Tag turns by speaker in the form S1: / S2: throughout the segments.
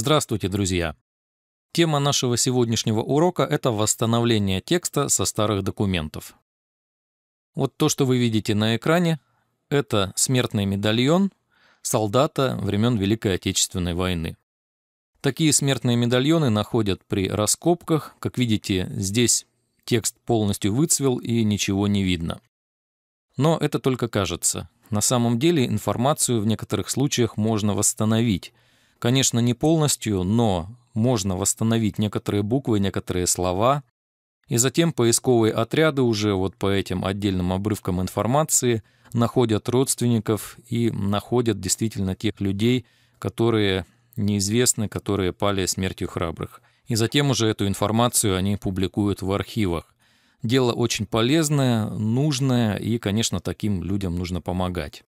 S1: Здравствуйте, друзья! Тема нашего сегодняшнего урока – это восстановление текста со старых документов. Вот то, что вы видите на экране, это смертный медальон солдата времен Великой Отечественной войны. Такие смертные медальоны находят при раскопках. Как видите, здесь текст полностью выцвел и ничего не видно. Но это только кажется. На самом деле информацию в некоторых случаях можно восстановить, Конечно, не полностью, но можно восстановить некоторые буквы, некоторые слова. И затем поисковые отряды уже вот по этим отдельным обрывкам информации находят родственников и находят действительно тех людей, которые неизвестны, которые пали смертью храбрых. И затем уже эту информацию они публикуют в архивах. Дело очень полезное, нужное, и, конечно, таким людям нужно помогать.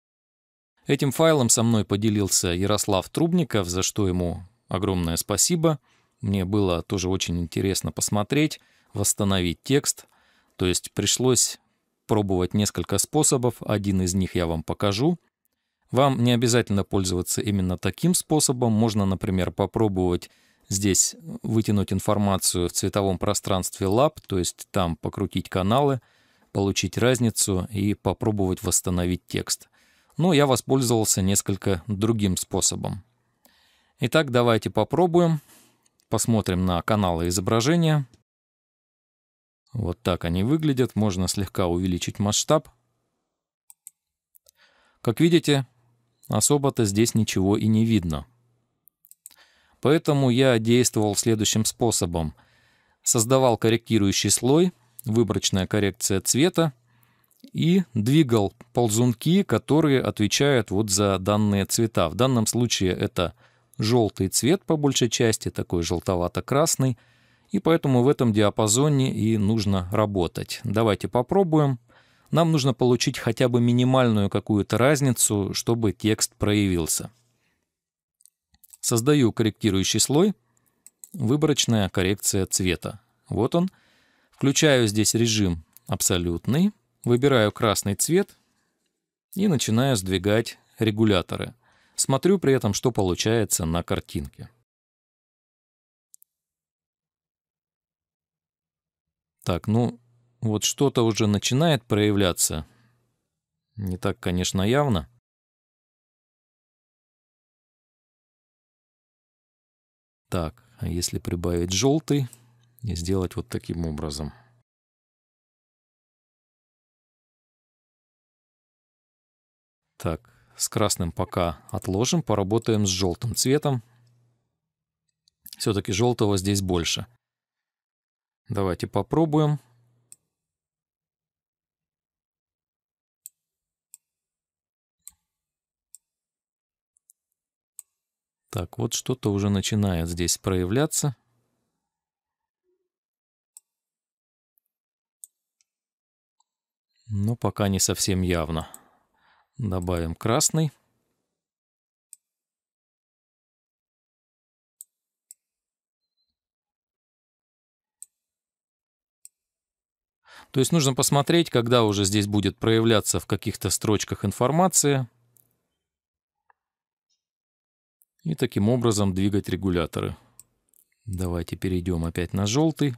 S1: Этим файлом со мной поделился Ярослав Трубников, за что ему огромное спасибо. Мне было тоже очень интересно посмотреть, восстановить текст. То есть пришлось пробовать несколько способов, один из них я вам покажу. Вам не обязательно пользоваться именно таким способом. Можно, например, попробовать здесь вытянуть информацию в цветовом пространстве Lab, то есть там покрутить каналы, получить разницу и попробовать восстановить текст но ну, я воспользовался несколько другим способом. Итак, давайте попробуем. Посмотрим на каналы изображения. Вот так они выглядят. Можно слегка увеличить масштаб. Как видите, особо-то здесь ничего и не видно. Поэтому я действовал следующим способом. Создавал корректирующий слой, выборочная коррекция цвета, и двигал ползунки, которые отвечают вот за данные цвета. В данном случае это желтый цвет по большей части, такой желтовато-красный, и поэтому в этом диапазоне и нужно работать. Давайте попробуем. Нам нужно получить хотя бы минимальную какую-то разницу, чтобы текст проявился. Создаю корректирующий слой, выборочная коррекция цвета. Вот он. Включаю здесь режим абсолютный. Выбираю красный цвет и начинаю сдвигать регуляторы. Смотрю при этом, что получается на картинке. Так, ну, вот что-то уже начинает проявляться. Не так, конечно, явно. Так, а если прибавить желтый и сделать вот таким образом – Так, с красным пока отложим, поработаем с желтым цветом. Все-таки желтого здесь больше. Давайте попробуем. Так, вот что-то уже начинает здесь проявляться. Но пока не совсем явно. Добавим красный. То есть нужно посмотреть, когда уже здесь будет проявляться в каких-то строчках информация. И таким образом двигать регуляторы. Давайте перейдем опять на желтый.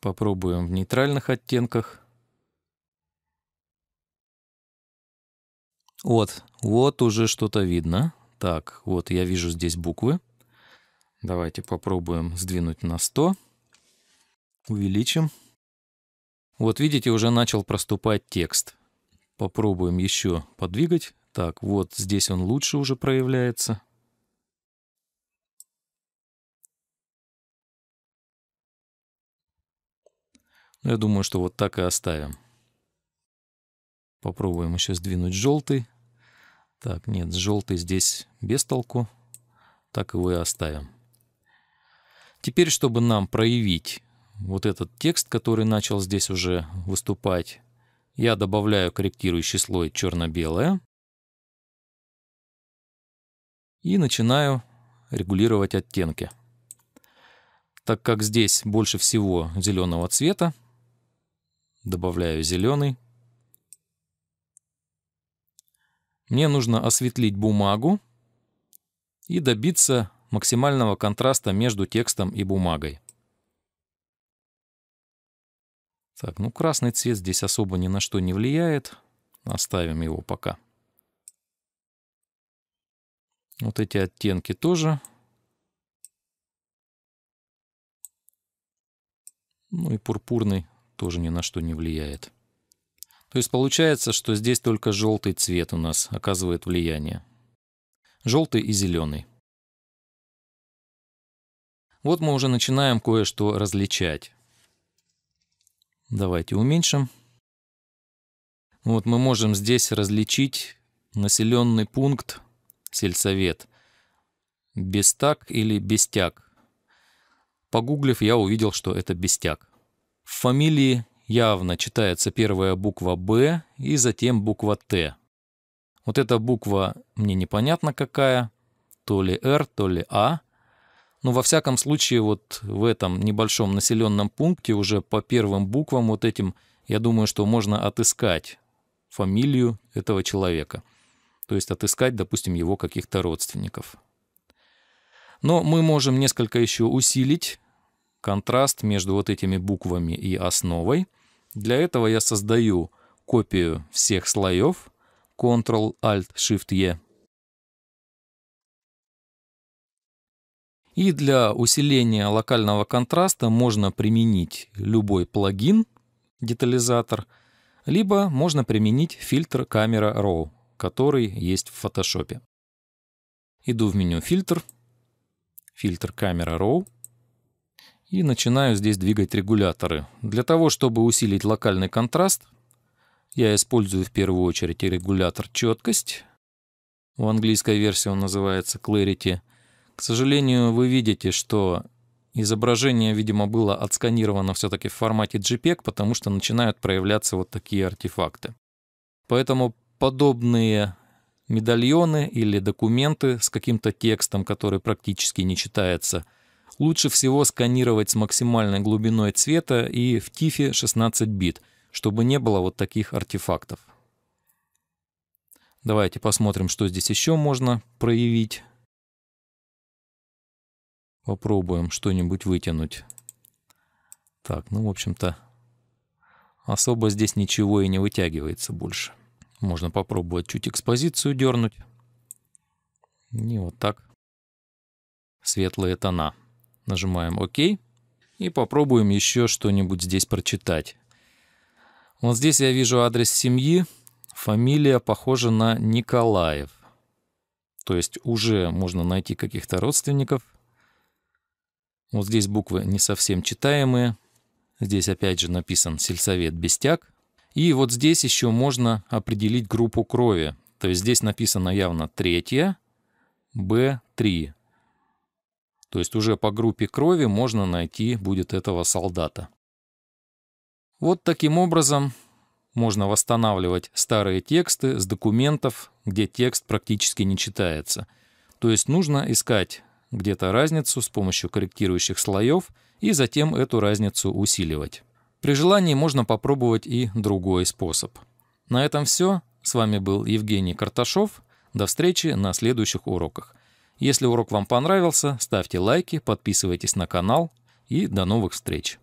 S1: Попробуем в нейтральных оттенках. Вот, вот уже что-то видно. Так, вот я вижу здесь буквы. Давайте попробуем сдвинуть на 100. Увеличим. Вот видите, уже начал проступать текст. Попробуем еще подвигать. Так, вот здесь он лучше уже проявляется. я думаю, что вот так и оставим. Попробуем еще сдвинуть желтый. Так, нет, желтый здесь без толку. Так его и оставим. Теперь, чтобы нам проявить вот этот текст, который начал здесь уже выступать, я добавляю корректирующий слой черно-белое и начинаю регулировать оттенки. Так как здесь больше всего зеленого цвета, Добавляю зеленый. Мне нужно осветлить бумагу и добиться максимального контраста между текстом и бумагой. Так, ну красный цвет здесь особо ни на что не влияет. Оставим его пока. Вот эти оттенки тоже. Ну и пурпурный тоже ни на что не влияет. То есть получается, что здесь только желтый цвет у нас оказывает влияние. Желтый и зеленый. Вот мы уже начинаем кое-что различать. Давайте уменьшим. Вот мы можем здесь различить населенный пункт сельсовет. Бестак или бестяк. Погуглив, я увидел, что это бестяк. В фамилии явно читается первая буква «Б» и затем буква «Т». Вот эта буква мне непонятно какая, то ли «Р», то ли «А». Но во всяком случае вот в этом небольшом населенном пункте уже по первым буквам вот этим, я думаю, что можно отыскать фамилию этого человека. То есть отыскать, допустим, его каких-то родственников. Но мы можем несколько еще усилить контраст между вот этими буквами и основой. Для этого я создаю копию всех слоев Ctrl-Alt-Shift-E. И для усиления локального контраста можно применить любой плагин, детализатор, либо можно применить фильтр Camera RAW, который есть в Photoshop. Иду в меню «Фильтр», «Фильтр Camera RAW», и начинаю здесь двигать регуляторы. Для того, чтобы усилить локальный контраст, я использую в первую очередь регулятор четкость. В английской версии он называется Clarity. К сожалению, вы видите, что изображение, видимо, было отсканировано все-таки в формате JPEG, потому что начинают проявляться вот такие артефакты. Поэтому подобные медальоны или документы с каким-то текстом, который практически не читается – Лучше всего сканировать с максимальной глубиной цвета и в тифе 16 бит, чтобы не было вот таких артефактов. Давайте посмотрим, что здесь еще можно проявить. Попробуем что-нибудь вытянуть. Так, ну, в общем-то, особо здесь ничего и не вытягивается больше. Можно попробовать чуть экспозицию дернуть. И вот так. Светлые тона. Нажимаем ОК. И попробуем еще что-нибудь здесь прочитать. Вот здесь я вижу адрес семьи. Фамилия похожа на Николаев. То есть уже можно найти каких-то родственников. Вот здесь буквы не совсем читаемые. Здесь опять же написан сельсовет Бестяк. И вот здесь еще можно определить группу крови. То есть здесь написано явно третья, Б3. То есть уже по группе крови можно найти будет этого солдата. Вот таким образом можно восстанавливать старые тексты с документов, где текст практически не читается. То есть нужно искать где-то разницу с помощью корректирующих слоев и затем эту разницу усиливать. При желании можно попробовать и другой способ. На этом все. С вами был Евгений Карташов. До встречи на следующих уроках. Если урок вам понравился, ставьте лайки, подписывайтесь на канал и до новых встреч!